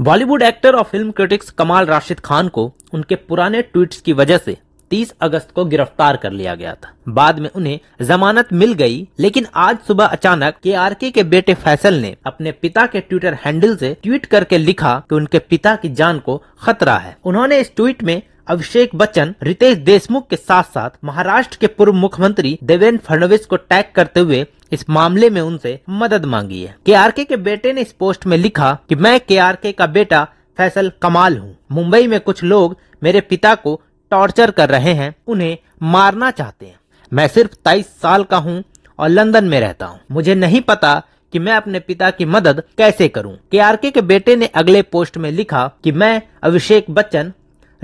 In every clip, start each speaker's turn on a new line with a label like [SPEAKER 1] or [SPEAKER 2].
[SPEAKER 1] Bollywood actor और film critics Kamaal Rashid Khan को उनके पुराने ट्वीट्स की वजह से 30 अगस्त को गिरफ्तार कर लिया गया था बाद में उन्हें जमानत मिल गई लेकिन आज सुबह अचानक के आर के बेटे फैसल ने अपने पिता के ट्विटर हैंडल से ट्वीट करके लिखा कि उनके पिता की जान को खतरा है उन्होंने इस ट्वीट में अभिषेक बच्चन रितेश देशमुख के साथ साथ महाराष्ट्र के पूर्व मुख्यमंत्री देवेंद्र फडणवीस को टैग करते हुए इस मामले में उनसे मदद मांगी है आर के बेटे ने इस पोस्ट में लिखा कि मैं के का बेटा फैसल कमाल हूँ मुंबई में कुछ लोग मेरे पिता को टॉर्चर कर रहे हैं उन्हें मारना चाहते हैं मैं सिर्फ तेईस साल का हूँ और लंदन में रहता हूँ मुझे नहीं पता कि मैं अपने पिता की मदद कैसे करूं। के के बेटे ने अगले पोस्ट में लिखा कि मैं अभिषेक बच्चन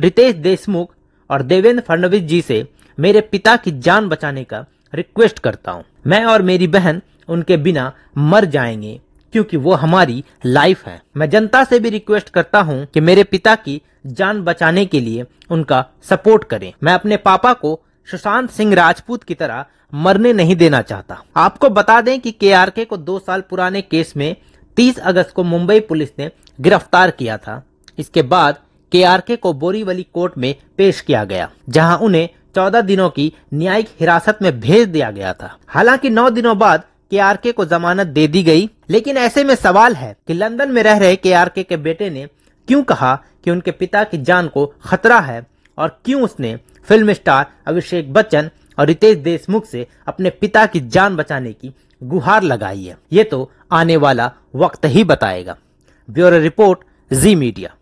[SPEAKER 1] रितेश देशमुख और देवेंद्र फडणवीस जी से मेरे पिता की जान बचाने का रिक्वेस्ट करता हूँ मैं और मेरी बहन उनके बिना मर जाएंगे क्योंकि वो हमारी लाइफ है मैं जनता से भी रिक्वेस्ट करता हूँ कि मेरे पिता की जान बचाने के लिए उनका सपोर्ट करें मैं अपने पापा को सुशांत सिंह राजपूत की तरह मरने नहीं देना चाहता आपको बता दें कि के को दो साल पुराने केस में 30 अगस्त को मुंबई पुलिस ने गिरफ्तार किया था इसके बाद केआरके को बोरीवली कोर्ट में पेश किया गया जहां उन्हें चौदह दिनों की न्यायिक हिरासत में भेज दिया गया था हालांकि नौ दिनों बाद केआरके को जमानत दे दी गई लेकिन ऐसे में सवाल है कि लंदन में रह रहे केआरके के बेटे ने क्यों कहा कि उनके पिता की जान को खतरा है और क्यों उसने फिल्म स्टार अभिषेक बच्चन और रितेश देशमुख से अपने पिता की जान बचाने की गुहार लगाई है ये तो आने वाला वक्त ही बताएगा ब्यूरो रिपोर्ट जी मीडिया